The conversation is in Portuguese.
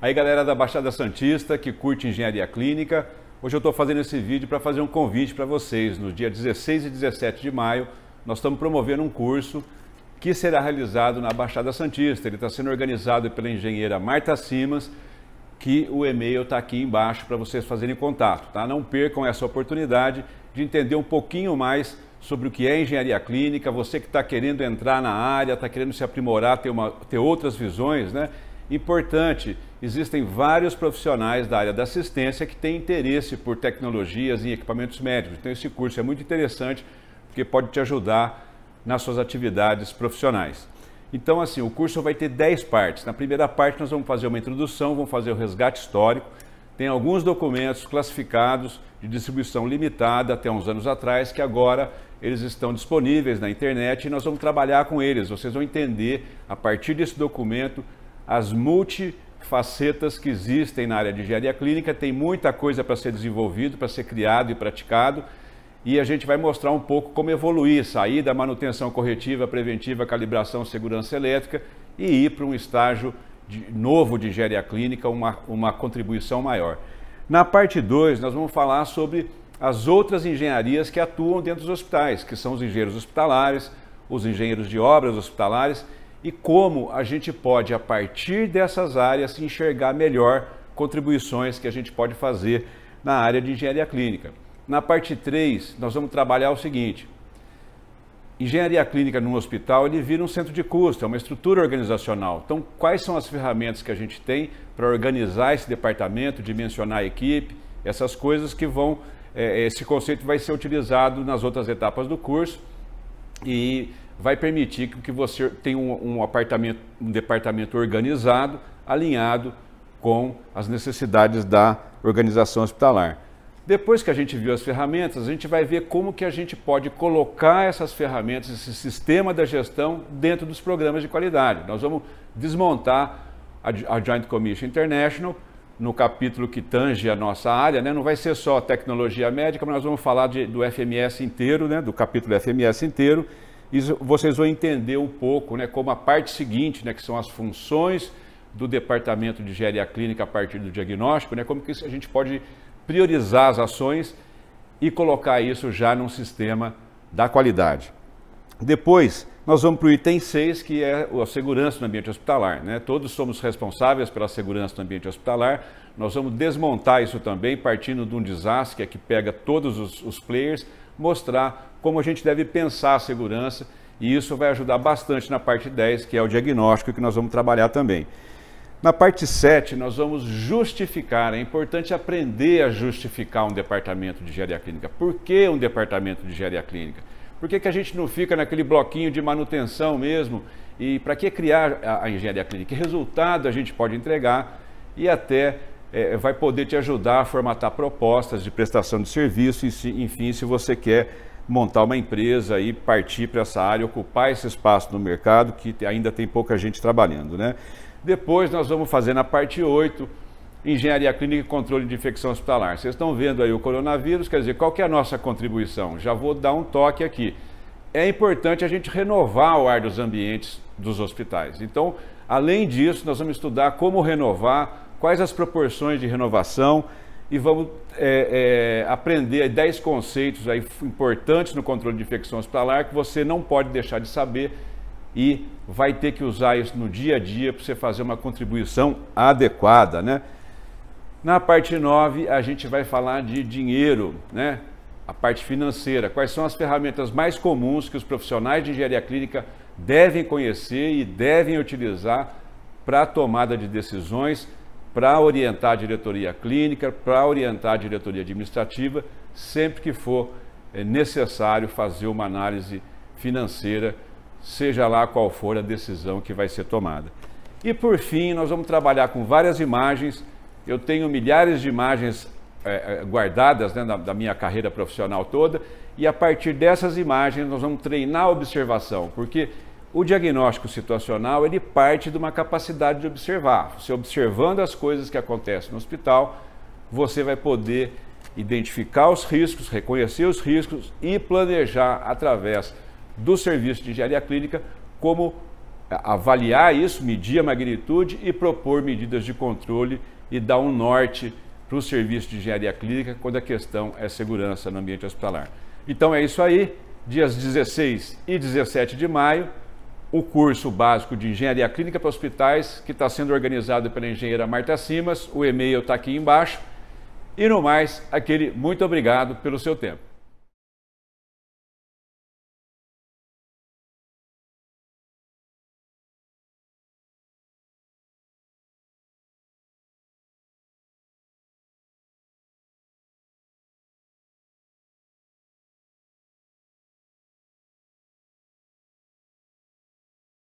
Aí, galera da Baixada Santista que curte engenharia clínica, hoje eu estou fazendo esse vídeo para fazer um convite para vocês. No dia 16 e 17 de maio, nós estamos promovendo um curso que será realizado na Baixada Santista. Ele está sendo organizado pela engenheira Marta Simas, que o e-mail está aqui embaixo para vocês fazerem contato. Tá? Não percam essa oportunidade de entender um pouquinho mais sobre o que é engenharia clínica, você que está querendo entrar na área, está querendo se aprimorar, ter, uma, ter outras visões, né? Importante, existem vários profissionais da área da assistência que têm interesse por tecnologias e equipamentos médicos. Então esse curso é muito interessante porque pode te ajudar nas suas atividades profissionais. Então, assim, o curso vai ter 10 partes. Na primeira parte, nós vamos fazer uma introdução, vamos fazer o resgate histórico. Tem alguns documentos classificados de distribuição limitada até uns anos atrás, que agora eles estão disponíveis na internet e nós vamos trabalhar com eles. Vocês vão entender, a partir desse documento, as multifacetas que existem na área de engenharia clínica, tem muita coisa para ser desenvolvido, para ser criado e praticado. E a gente vai mostrar um pouco como evoluir, sair da manutenção corretiva, preventiva, calibração, segurança elétrica e ir para um estágio de, novo de engenharia clínica, uma, uma contribuição maior. Na parte 2, nós vamos falar sobre as outras engenharias que atuam dentro dos hospitais, que são os engenheiros hospitalares, os engenheiros de obras hospitalares e como a gente pode, a partir dessas áreas, enxergar melhor contribuições que a gente pode fazer na área de engenharia clínica. Na parte 3, nós vamos trabalhar o seguinte: engenharia clínica num hospital ele vira um centro de custo, é uma estrutura organizacional. Então, quais são as ferramentas que a gente tem para organizar esse departamento, dimensionar a equipe, essas coisas que vão. Eh, esse conceito vai ser utilizado nas outras etapas do curso e vai permitir que você tenha um, um apartamento, um departamento organizado, alinhado com as necessidades da organização hospitalar. Depois que a gente viu as ferramentas, a gente vai ver como que a gente pode colocar essas ferramentas, esse sistema da gestão dentro dos programas de qualidade. Nós vamos desmontar a Joint Commission International no capítulo que tange a nossa área, né? não vai ser só tecnologia médica, mas nós vamos falar de, do FMS inteiro, né? do capítulo FMS inteiro, isso, vocês vão entender um pouco né, como a parte seguinte, né, que são as funções do departamento de engenharia clínica a partir do diagnóstico, né, como que a gente pode priorizar as ações e colocar isso já num sistema da qualidade. Depois, nós vamos para o item 6, que é a segurança no ambiente hospitalar. Né? Todos somos responsáveis pela segurança no ambiente hospitalar. Nós vamos desmontar isso também, partindo de um desastre que, é que pega todos os, os players, mostrar como a gente deve pensar a segurança e isso vai ajudar bastante na parte 10, que é o diagnóstico que nós vamos trabalhar também. Na parte 7, nós vamos justificar. É importante aprender a justificar um departamento de engenharia clínica. Por que um departamento de engenharia clínica? Por que, que a gente não fica naquele bloquinho de manutenção mesmo? E para que criar a, a, engenharia clínica? Que resultado a gente pode entregar e até é, vai poder te ajudar a formatar propostas de prestação de serviço, e se, enfim, se você quer montar uma empresa e partir para essa área, ocupar esse espaço no mercado que ainda tem pouca gente trabalhando, né? Depois nós vamos fazer na parte 8 engenharia clínica e controle de infecção hospitalar. Vocês estão vendo aí o coronavírus, quer dizer, qual que é a nossa contribuição? Já vou dar um toque aqui. É importante a gente renovar o ar dos ambientes dos hospitais. Então, além disso, nós vamos estudar como renovar, quais as proporções de renovação e vamos é, é, aprender 10 conceitos aí importantes no controle de infecção hospitalar que você não pode deixar de saber e vai ter que usar isso no dia a dia para você fazer uma contribuição adequada, né? Na parte 9, a gente vai falar de dinheiro, né? A parte financeira. Quais são as ferramentas mais comuns que os profissionais de engenharia clínica devem conhecer e devem utilizar para a tomada de decisões, para orientar a diretoria clínica, para orientar a diretoria administrativa, sempre que for é, necessário fazer uma análise financeira, seja lá qual for a decisão que vai ser tomada. E por fim, nós vamos trabalhar com várias imagens eu tenho milhares de imagens é, guardadas né, da, da minha carreira profissional toda, e a partir dessas imagens nós vamos treinar a observação, porque o diagnóstico situacional ele parte de uma capacidade de observar. Você observando as coisas que acontecem no hospital, você vai poder identificar os riscos, reconhecer os riscos e planejar através do serviço de engenharia clínica como avaliar isso, medir a magnitude e propor medidas de controle e dá um norte para o serviço de engenharia clínica quando a questão é segurança no ambiente hospitalar. Então é isso aí, dias 16 e 17 de maio, o curso básico de engenharia clínica para hospitais, que está sendo organizado pela engenheira Marta Simas, o e-mail está aqui embaixo. E no mais, aquele muito obrigado pelo seu tempo.